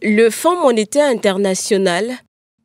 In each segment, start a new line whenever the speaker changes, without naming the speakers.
Le Fonds monétaire international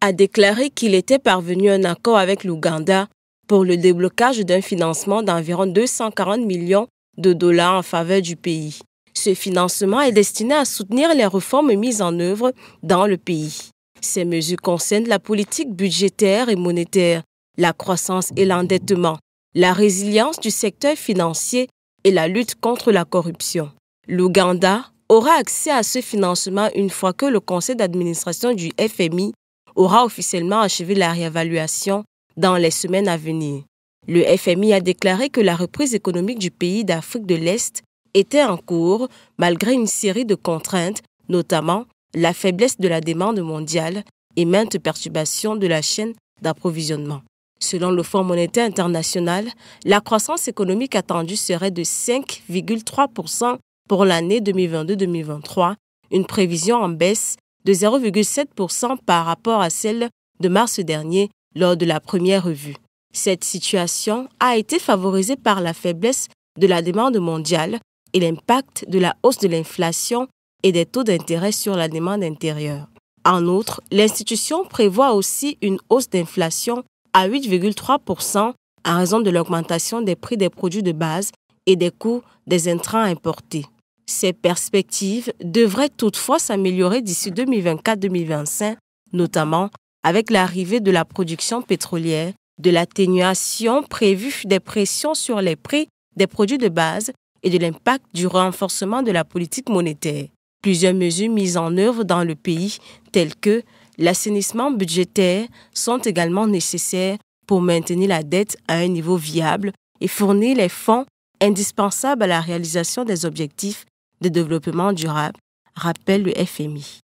a déclaré qu'il était parvenu à un accord avec l'Ouganda pour le déblocage d'un financement d'environ 240 millions de dollars en faveur du pays. Ce financement est destiné à soutenir les réformes mises en œuvre dans le pays. Ces mesures concernent la politique budgétaire et monétaire, la croissance et l'endettement, la résilience du secteur financier et la lutte contre la corruption. L'Ouganda aura accès à ce financement une fois que le conseil d'administration du FMI aura officiellement achevé la réévaluation dans les semaines à venir. Le FMI a déclaré que la reprise économique du pays d'Afrique de l'Est était en cours malgré une série de contraintes, notamment la faiblesse de la demande mondiale et maintes perturbations de la chaîne d'approvisionnement. Selon le Fonds monétaire international, la croissance économique attendue serait de 5,3% pour l'année 2022-2023, une prévision en baisse de 0,7% par rapport à celle de mars dernier lors de la première revue. Cette situation a été favorisée par la faiblesse de la demande mondiale et l'impact de la hausse de l'inflation et des taux d'intérêt sur la demande intérieure. En outre, l'institution prévoit aussi une hausse d'inflation à 8,3% à raison de l'augmentation des prix des produits de base et des coûts des intrants importés. Ces perspectives devraient toutefois s'améliorer d'ici 2024-2025, notamment avec l'arrivée de la production pétrolière, de l'atténuation prévue des pressions sur les prix des produits de base et de l'impact du renforcement de la politique monétaire. Plusieurs mesures mises en œuvre dans le pays, telles que l'assainissement budgétaire, sont également nécessaires pour maintenir la dette à un niveau viable et fournir les fonds indispensables à la réalisation des objectifs de développement durable, rappelle le FMI.